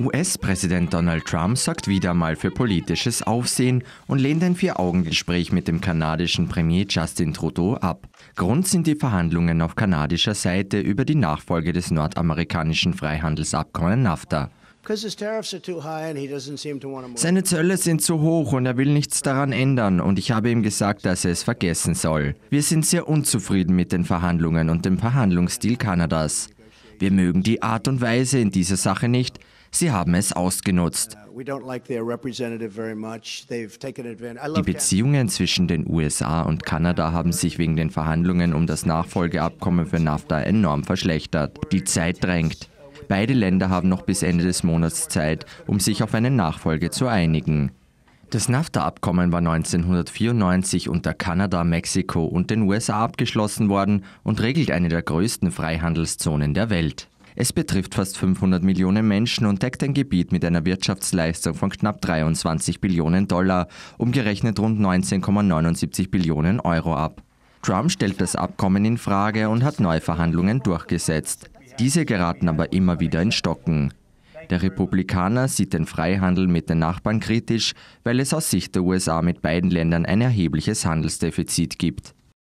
US-Präsident Donald Trump sorgt wieder mal für politisches Aufsehen und lehnt ein Vier-Augen-Gespräch mit dem kanadischen Premier Justin Trudeau ab. Grund sind die Verhandlungen auf kanadischer Seite über die Nachfolge des nordamerikanischen Freihandelsabkommens NAFTA. Seine Zölle sind zu hoch und er will nichts daran ändern und ich habe ihm gesagt, dass er es vergessen soll. Wir sind sehr unzufrieden mit den Verhandlungen und dem Verhandlungsstil Kanadas. Wir mögen die Art und Weise in dieser Sache nicht, Sie haben es ausgenutzt. Uh, Die Beziehungen zwischen den USA und Kanada haben sich wegen den Verhandlungen um das Nachfolgeabkommen für NAFTA enorm verschlechtert. Die Zeit drängt. Beide Länder haben noch bis Ende des Monats Zeit, um sich auf eine Nachfolge zu einigen. Das NAFTA-Abkommen war 1994 unter Kanada, Mexiko und den USA abgeschlossen worden und regelt eine der größten Freihandelszonen der Welt. Es betrifft fast 500 Millionen Menschen und deckt ein Gebiet mit einer Wirtschaftsleistung von knapp 23 Billionen Dollar, umgerechnet rund 19,79 Billionen Euro ab. Trump stellt das Abkommen in Frage und hat Neuverhandlungen durchgesetzt. Diese geraten aber immer wieder in Stocken. Der Republikaner sieht den Freihandel mit den Nachbarn kritisch, weil es aus Sicht der USA mit beiden Ländern ein erhebliches Handelsdefizit gibt.